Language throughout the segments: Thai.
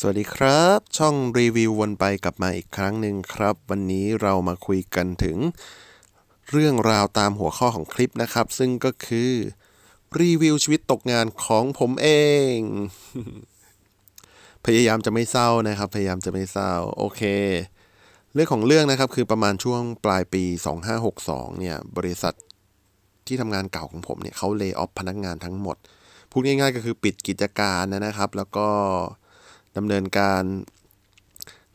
สวัสดีครับ ช่องรีวิววนไปกลับมาอีกครั้งหนึ่งครับ วันนี้เรามาคุยกันถึง เรื่องราวตามหัวข้อของคลิปนะครับ ซึ่งก็คือรีวิวชีวิตตกงานของผมเอง พยายามจะไม่เศร้านะครับ พยายามจะไม่เศร้า โอเค เรื่องของเรื่องนะครับคือประมาณช่วงปลายปี 2562 เนี่ย บริษัทที่ทำงานเก่าของผมเนี่ยเขาเลิกออฟพนักงานทั้งหมดพูดง่ายๆ ก็คือปิดกิจการนะครับ แล้วก็ดำเนินการ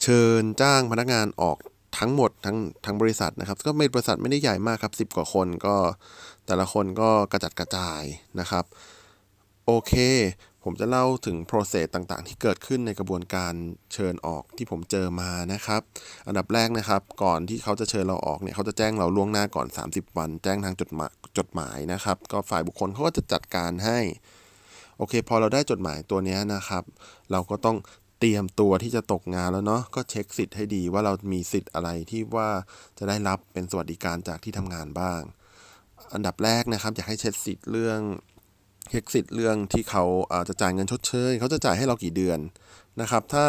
เชิญจ้างพนักงานออกทั้งหมดทั้งทั้งบริษัทนะครับ ก็ไม่บริษัทไม่ได้ใหญ่มากครับ 10 กว่าคนก็แต่ละคนก็กระจัดกระจายนะครับ โอเค ผมจะเล่าถึงโปรเซสต่างๆ ที่เกิดขึ้นในกระบวนการเชิญออกที่ผมเจอมานะครับ อันดับแรกนะครับ ก่อนที่เขาจะเชิญเราออกเนี่ยเขาจะแจ้งเราล่วงหน้าก่อน 30 วัน แจ้งทางจดหมายจดหมายนะครับ ก็ฝ่ายบุคคลเขาก็จะจัดการให้โอเคพอเราได้จดหมายตัวนี้นะครับ เราก็ต้องเตรียมตัวที่จะตกงานแล้วเนาะก็เช็คสิทธิ์ให้ดีว่าเรามีสิทธิ์อะไรที่ว่าจะได้รับเป็นสวัสดิการจากที่ทำงานบ้าง อันดับแรกนะครับอยากให้เช็คสิทธิ์เรื่องเช็คสิทธิ์เรื่องที่เขาจะจ่ายเงินชดเชยเขาจะจ่ายให้เรากี่เดือนนะครับ ถ้า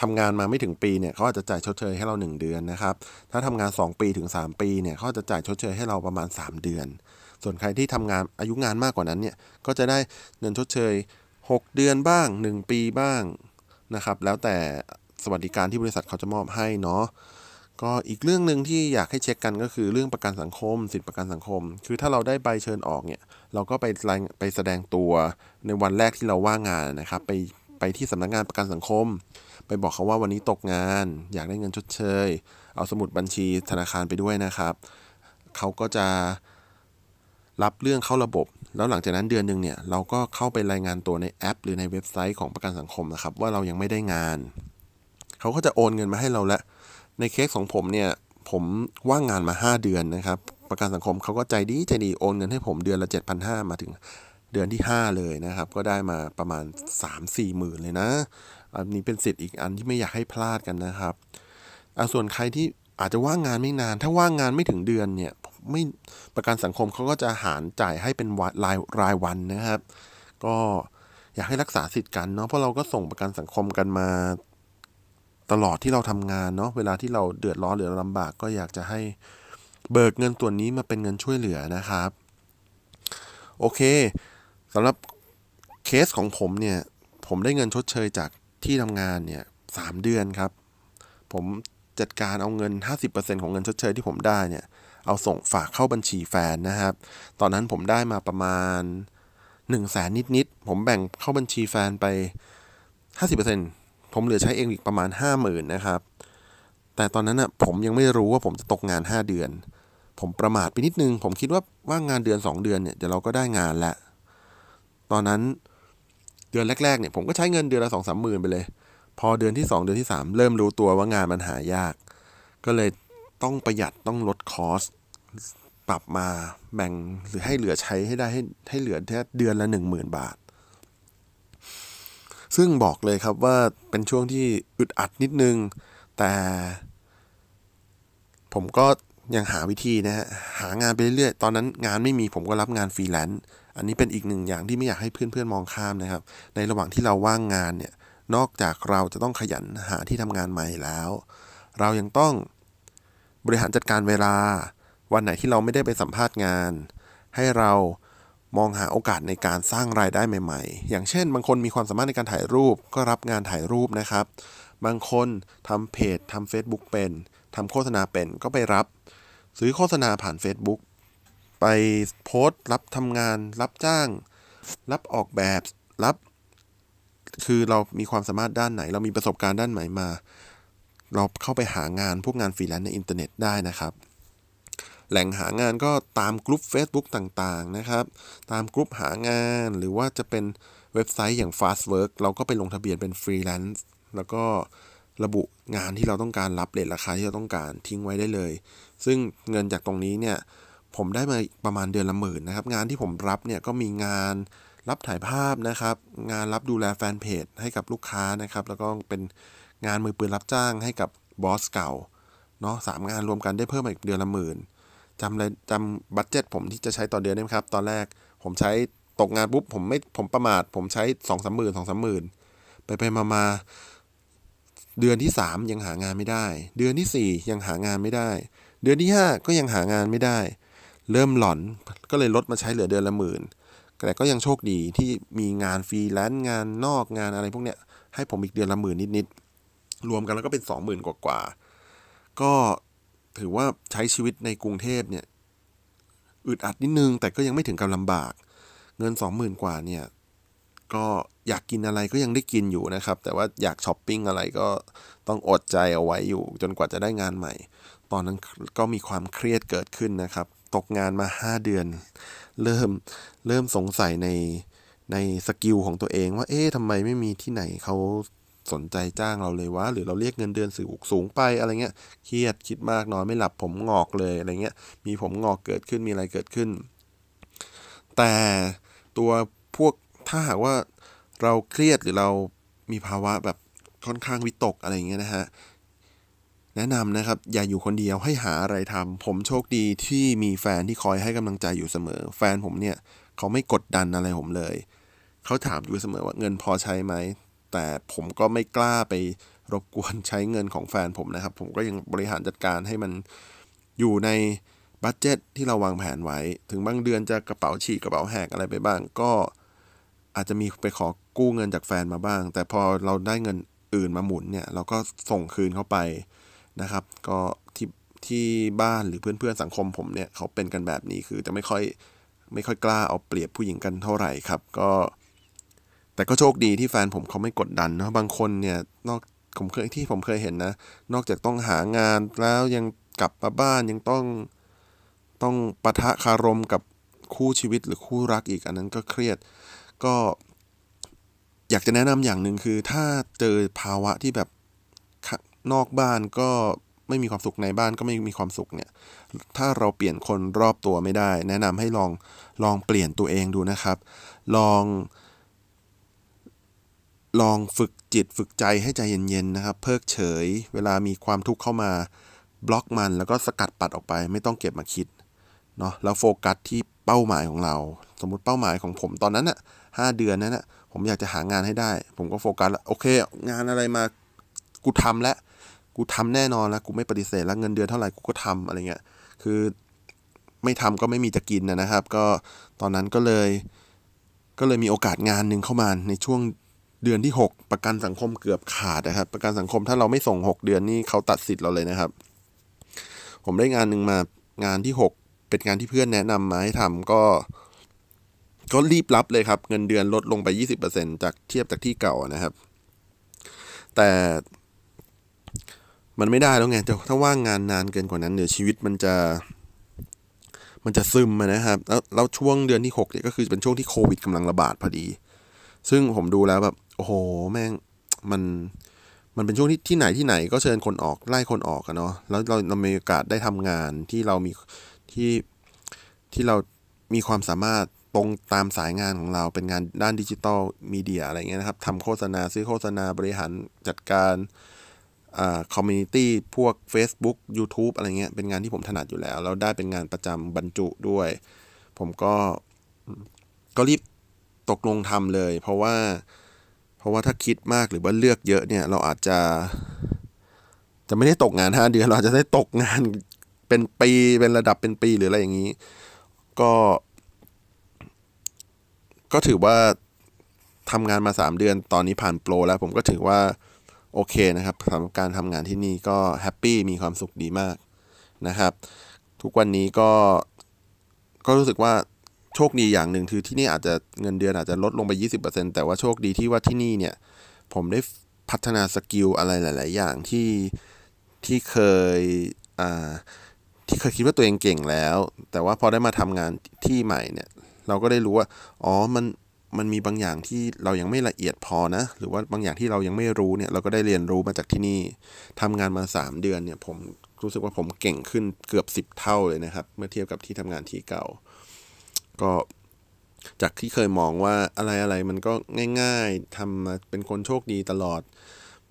ทำงานมาไม่ถึงปีเนี่ยเขาอาจจะจ่ายชดเชยให้เรา 1 เดือนนะครับ ถ้าทำงาน 2 ปีถึง 3 ปีเนี่ยเขาจะจ่ายชดเชยให้เราประมาณ3เดือนส่วนใครที่ทำงานอายุงานมากกว่านั้นเนี่ย ก็จะได้เงินชดเชย 6 เดือนบ้าง 1 ปีบ้างนะครับ แล้วแต่สวัสดิการที่บริษัทเขาจะมอบให้เนาะ ก็อีกเรื่องหนึ่งที่อยากให้เช็คกันก็คือเรื่องประกันสังคม สิทธิประกันสังคม คือถ้าเราได้ใบเชิญออกเนี่ย เราก็ไปไปแสดงตัวในวันแรกที่เราว่างงานนะครับ ไปไปที่สำนักงงานประกันสังคม ไปบอกเขาว่าวันนี้ตกงาน อยากได้เงินชดเชย เอาสมุดบัญชีธนาคารไปด้วยนะครับ เขาก็จะรับเรื่องเข้าระบบแล้วหลังจากนั้นเดือนหนึ่งเนี่ย เราก็เข้าไปรายงานตัวในแอป หรือในเว็บไซต์ของประกันสังคมนะครับ ว่าเรายังไม่ได้งาน เขาก็จะโอนเงินมาให้เราละในเคสของผมเนี่ยผมว่างงานมา 5 เดือนนะครับ ประกันสังคมเขาก็ใจดีใจดีโอนเงินให้ผมเดือนละ 7,500มาถึงเดือนที่ 5 เลยนะครับ ก็ได้มาประมาณ3-4หมื่นเลยนะอันนี้เป็นสิทธิ์อีกอันที่ไม่อยากให้พลาดกันนะครับส่วนใครที่อาจจะว่างงานไม่นาน ถ้าว่างงานไม่ถึงเดือนเนี่ยผไม่ประกันสังคมเขาก็จะหารจ่ายให้เป็นรายรายวันนะครับ ก็อยากให้รักษาสิทธิ์กันเนาะเพราะเราก็ส่งประกันสังคมกันมา ตลอดที่เราทำงานเนาะเวลาที่เราเดือดร้อนหรือลำบาก ก็อยากจะให้เบิกเงินตัวนี้มาเป็นเงินช่วยเหลือนะครับ โอเคสำหรับเคสของผมเนี่ย ผมได้เงินชดเชยจากที่ทำงานเนี่ยสามเดือนครับ ผมจัดการเอาเงิน50%ของเงินชดเชยที่ผมได้เนี่ยเอาส่งฝากเข้าบัญชีแฟนนะครับ ตอนนั้นผมได้มาประมาณ1นึ่งแสนนิดๆผมแบ่งเข้าบัญชีแฟนไป 50%ผมเหลือใช้เองอีกประมาณ 50,000นะครับ แต่ตอนนั้นนะ่ะผมยังไม่รู้ว่าผมจะตกงาน 5 เดือน ผมประมาทไปนิดนึง ผมคิดว่าว่างงานเดือน2เดือนเนี่ยเดี๋ยวเราก็ได้งานและ ตอนนั้นเดือนแรกๆเนี่ยผมก็ใช้เงินเดือนละสองสามหมื่นไปเลย พอเดือนที่2เดือนที่3 เริ่มรู้ตัวว่างานมันหายาก ก็เลยต้องประหยัดต้องลดคอสปรับมาแบ่งหรือให้เหลือใช้ให้ได้ ให้ให้เหลือแค่เดือนละหนึ่งหมื่นบาท ซึ่งบอกเลยครับว่าเป็นช่วงที่อึดอัดนิดนึง แต่ ผมก็ยังหาวิธีนะฮะ หางานไปเรื่อยๆตอนนั้นงานไม่มีผมก็รับงานฟรีแลนซ์ อันนี้เป็นอีกหนึ่งอย่างที่ไม่อยากให้เพื่อนๆ มองข้ามนะครับ ในระหว่างที่เราว่างงานเนี่ย นอกจากเราจะต้องขยันหาที่ทำงานใหม่แล้ว เรายังต้องบริหารจัดการเวลาวันไหนที่เราไม่ได้ไปสัมภาษณ์งาน ให้เรามองหาโอกาสในการสร้างรายได้ใหม่ ๆ อย่างเช่นบางคนมีความสามารถในการถ่ายรูปก็รับงานถ่ายรูปนะครับ บางคนทำเพจทำ Facebook เป็น ทำโฆษณาเป็นก็ไปรับซื้อโฆษณาผ่าน Facebook ไปโพสต์ รับทำงาน รับจ้าง รับออกแบบรับ คือเรามีความสามารถด้านไหนเรามีประสบการณ์ด้านไหนมาเราเข้าไปหางานพวกงานฟรีแลนซ์ในอินเทอร์เน็ตได้นะครับแหล่งหางานก็ตามกลุ่ม Facebook ต่างๆนะครับ ตามกลุ่มหางาน หรือว่าจะเป็นเว็บไซต์อย่าง Fastwork เราก็ไปลงทะเบียนเป็นฟรีแลนซ์ แล้วก็ระบุงานที่เราต้องการรับเลทราคาที่เราต้องการทิ้งไว้ได้เลย ซึ่งเงินจากตรงนี้เนี่ย ผมได้มาประมาณเดือนละหมื่นนะครับ งานที่ผมรับเนี่ยก็มีงานรับถ่ายภาพนะครับ งานรับดูแลแฟนเพจให้กับลูกค้านะครับ แล้วก็เป็นงานมือปืนรับจ้างให้กับบอสเก่า เนาะสามงานรวมกันได้เพิ่มมาอีกเดือนละหมื่นจำเลยจำบัตเจ็ตผมที่จะใช้ต่อเดือนได้ไหมครับ ตอนแรกผมใช้ตกงานปุ๊บผมไม่ผมประมาทผมใช้สองสามหมื่นสองสามหมื่นไปไปมามาเดือนที่สามยังหางานไม่ได้ เดือนที่สี่ยังหางานไม่ได้ เดือนที่ห้าก็ยังหางานไม่ได้ เริ่มหลอน ก็เลยลดมาใช้เหลือเดือนละหมื่น แต่ก็ยังโชคดีที่มีงานฟรีแลนซ์งานนอกงานอะไรพวกเนี้ยให้ผมอีกเดือนละหมื่นนิดๆรวมกันแล้วก็เป็นสองหมกว่ากว่าก็ถือว่าใช้ชีวิตในกรุงเทพเนี่ยอึดอัดนิดนึงแต่ก็ยังไม่ถึงกับลำบาก เงินสองหมื่นกว่าเนี่ย ก็อยากกินอะไรก็ยังได้กินอยู่นะครับ แต่ว่าอยากช้อปปิ้งอะไรก็ต้องอดใจเอาไว้อยู่จนกว่าจะได้งานใหม่ ตอนนั้นก็มีความเครียดเกิดขึ้นนะครับ ตกงานมา5เดือน เริ่มเริ่มสงสัยในในสกิลของตัวเองว่า เอ๊ะทำไมไม่มีที่ไหนเขาสนใจจ้างเราเลยวะหรือเราเรียกเงินเดือนสูงสูงไป อะไรเงี้ยเครียดคิดมากนอนไม่หลับผมงอกเลยอะไรเงี้ย มีผมงอกเกิดขึ้นมีอะไรเกิดขึ้น แต่ตัวพวกถ้าหากว่าเราเครียดหรือเรามีภาวะแบบค่อนข้างวิตกอะไรเงี้ยนะฮะแนะนำนะครับ อย่าอยู่คนเดียวให้หาอะไรทำผมโชคดีที่มีแฟนที่คอยให้กำลังใจอยู่เสมอ แฟนผมเนี่ยเขาไม่กดดันอะไรผมเลย เขาถามอยู่เสมอว่าเงินพอใช้ไหมแต่ผมก็ไม่กล้าไปรบกวนใช้เงินของแฟนผมนะครับ ผมก็ยังบริหารจัดการให้มันอยู่ในบัตเจ็ตที่เราวางแผนไว้ ถึงบางเดือนจะกระเป๋าฉีกกระเป๋าแหกอะไรไปบ้าง ก็อาจจะมีไปขอกู้เงินจากแฟนมาบ้าง แต่พอเราได้เงินอื่นมาหมุนเนี่ย เราก็ส่งคืนเข้าไปนะครับ ก็ที่ที่บ้านหรือเพื่อนๆสังคมผมเนี่ยเขาเป็นกันแบบนี้คือจะไม่ค่อย ไม่ค่อยกล้าเอาเปรียบผู้หญิงกันเท่าไหร่ครับ ก็แต่ก็โชคดีที่แฟนผมเขาไม่กดดันนะบางคนเนี่ย นอก ผมเคยที่ผมเคยเห็นนะ นอกจากต้องหางานแล้วยังกลับมาบ้านยังต้อง ต้องปะทะคารมกับคู่ชีวิตหรือคู่รักอีกอันนั้นก็เครียด ก็อยากจะแนะนำอย่างหนึ่งคือ ถ้าเจอภาวะที่แบบนอกบ้านก็ไม่มีความสุขในบ้านก็ไม่มีความสุขเนี่ย ถ้าเราเปลี่ยนคนรอบตัวไม่ได้ แนะนำให้ลองลองเปลี่ยนตัวเองดูนะครับ ลองลองฝึกจิตฝึกใจให้ใจเย็นๆนะครับเพิกเฉย เวลามีความทุกข์เข้ามาบล็อกมันแล้วก็สกัดปัดออกไป ไม่ต้องเก็บมาคิดเนาะแล้วโฟกัสที่เป้าหมายของเรา สมมติเป้าหมายของผมตอนนั้นอะห้าเดือนนั้นนะผมอยากจะหางานให้ได้ ผมก็โฟกัสโอเคงานอะไรมากูทำแล้วกูทำแน่นอนแล้วกูไม่ปฏิเสธแล้ว เงินเดือนเท่าไหร่กูก็ทำอะไรเงี้ยคือไม่ทำก็ไม่มีจะกินนะครับ ก็ตอนนั้นก็เลยก็เลยมีโอกาสงานหนึ่งเข้ามาในช่วงเดือนที่ 6 ประกันสังคมเกือบขาดนะครับ ประกันสังคมถ้าเราไม่ส่ง 6 เดือนนี่เขาตัดสิทธิ์เราเลยนะครับ ผมได้งานหนึ่งมางานที่ 6 เป็นงานที่เพื่อนแนะนำมาให้ทำก็ ก็รีบรับเลยครับ เงินเดือนลดลงไป 20%จากเทียบจากที่เก่านะครับ แต่มันไม่ได้แล้วไงถ้าว่างงานนานเกินกว่านั้นเดี๋ยวชีวิตมันจะ มันจะซึมนะครับแล้วแล้วช่วงเดือนที่6เนี่ยก็คือเป็นช่วงที่โควิดกำลังระบาดพอดี ซึ่งผมดูแล้วแบบโอ้โห แม่ง มัน มันเป็นช่วงที่ที่ไหนที่ไหนก็เชิญคนออกไล่คนออกกันเนาะ แล้วเราเรามีโอกาสได้ทำงานที่เรามีที่ ที่เรามีความสามารถตรงตามสายงานของเรา เป็นงานด้านดิจิตอลมีเดีย อะไรเงี้ยนะครับทำโฆษณาซื้อโฆษณาบริหารจัดการอ่าคอมมูนิตี้พวก Facebook YouTube อะไรเงี้ย เป็นงานที่ผมถนัดอยู่แล้ว เราได้เป็นงานประจำบรรจุด้วย ผมก็ ก็รีบตกลงทำเลย เพราะว่าราะว่าถ้าคิดมากหรือว่าเลือกเยอะเนี่ย เราอาจจะ จะไม่ได้ตกงานห้าเดือนเราอาจจะได้ตกงานเป็นปี เป็นระดับเป็นปีหรืออะไรอย่างนี้ ก็ ก็ถือว่าทำงานมาสามเดือนตอนนี้ผ่านโปรแล้ว ผมก็ถือว่าโอเคนะครับสำหรับการทำงานที่นี่ก็แฮปปี้มีความสุขดีมากนะครับ ทุกวันนี้ก็ก็รู้สึกว่าโชคดีอย่างหนึ่งคือที่นี่อาจจะเงินเดือนอาจจะลดลงไป 20%แต่ว่าโชคดีที่ว่าที่นี่เนี่ยผมได้พัฒนาสกิลอะไรหลาย ๆ อย่างที่ที่เคยอ่าที่เคยคิดว่าตัวเองเก่งแล้ว แต่ว่าพอได้มาทำงานที่ใหม่เนี่ยเราก็ได้รู้ว่าอ๋อมันมันมีบางอย่างที่เรายังไม่ละเอียดพอนะหรือว่าบางอย่างที่เรายังไม่รู้เนี่ยเราก็ได้เรียนรู้มาจากที่นี่ทำงานมา 3 เดือนเนี่ยผมรู้สึกว่าผมเก่งขึ้นเกือบ 10 เท่าเลยนะครับเมื่อเทียบกับที่ทำงานที่เก่าก็จากที่เคยมองว่าอะไรอะไรมันก็ง่าย ๆทำมาเป็นคนโชคดีตลอด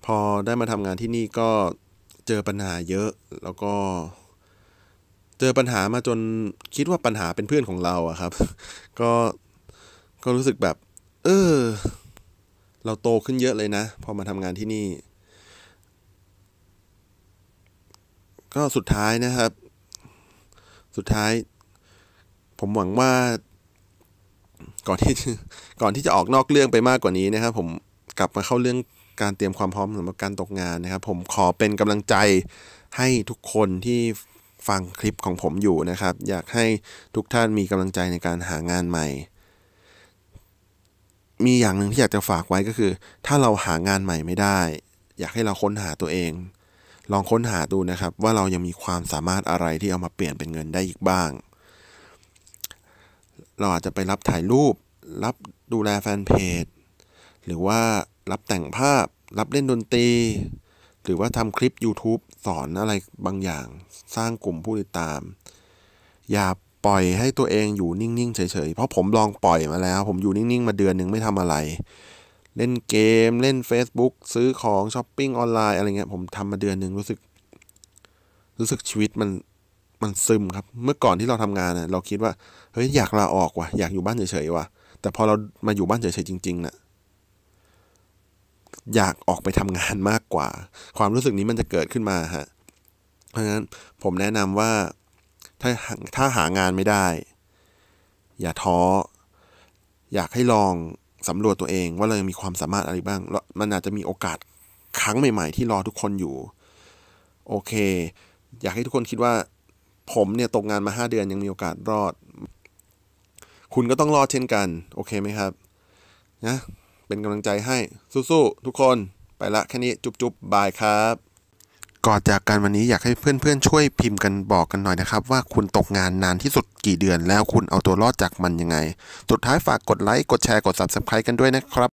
พอได้มาทำงานที่นี่ก็เจอปัญหาเยอะ แล้วก็ เจอปัญหามาจนคิดว่าปัญหาเป็นเพื่อนของเราอะครับ ก็ก็รู้สึกแบบ เออเราโตขึ้นเยอะเลยนะพอมาทำงานที่นี่ ก็สุดท้ายนะครับ สุดท้ายผมหวังว่าก่อนที่ก่อนที่จะออกนอกเรื่องไปมากกว่านี้นะครับ ผมกลับมาเข้าเรื่องการเตรียมความพร้อมสำหรับการตกงานนะครับ ผมขอเป็นกำลังใจให้ทุกคนที่ฟังคลิปของผมอยู่นะครับ อยากให้ทุกท่านมีกำลังใจในการหางานใหม่ มีอย่างหนึ่งที่อยากจะฝากไว้ก็คือ ถ้าเราหางานใหม่ไม่ได้ อยากให้เราค้นหาตัวเอง ลองค้นหาดูนะครับ ว่าเรายังมีความสามารถอะไรที่เอามาเปลี่ยนเป็นเงินได้อีกบ้างเราอาจจะไปรับถ่ายรูปรับดูแลแฟนเพจ หรือว่ารับแต่งภาพรับเล่นดนตรี หรือว่าทำคลิป YouTube สอนอะไรบางอย่างสร้างกลุ่มผู้ติดตาม อย่าปล่อยให้ตัวเองอยู่นิ่งๆเฉยๆ เพราะผมลองปล่อยมาแล้ว ผมอยู่นิ่งๆมาเดือนหนึ่งไม่ทำอะไร เล่นเกมเล่น Facebook ซื้อของช้อปปิ้งออนไลน์อะไรเงี้ยผมทำมาเดือนหนึ่งรู้สึกรู้สึกชีวิตมันมันซึมครับ เมื่อก่อนที่เราทำงานเน่ยเราคิดว่า เฮ้ยอยากลาออกว่ะ อยากอยู่บ้านเฉยๆว่ะ แต่พอเรามาอยู่บ้านเฉยๆจริงๆนะ่ะ อยากออกไปทำงานมากกว่า ความรู้สึกนี้มันจะเกิดขึ้นมาฮะ เพราะฉะนั้นผมแนะนำว่าถ้าถ้าหางานไม่ได้ อย่าท้อ อยากให้ลองสำรวจตัวเอง ว่าเรายังมีความสามารถอะไรบ้าง มันอาจจะมีโอกาสครั้งใหม่ๆที่รอทุกคนอยู่ โอเค อยากให้ทุกคนคิดว่าผมเนี่ย ตกงานมา 5 เดือนยังมีโอกาสรอด คุณก็ต้องรอดเช่นกัน โอเคไหมครับ นะ เป็นกำลังใจให้สู้ๆทุกคน ไปละแค่นี้จุ๊บๆ บายครับ ก่อนจากกันวันนี้อยากให้เพื่อน ๆ ช่วยพิมพ์กันบอกกันหน่อยนะครับ ว่าคุณตกงานนานที่สุดกี่เดือนแล้วคุณเอาตัวรอดจากมันยังไง สุดท้ายฝากกดไลค์ กดแชร์กด Subscribe กันด้วยนะครับ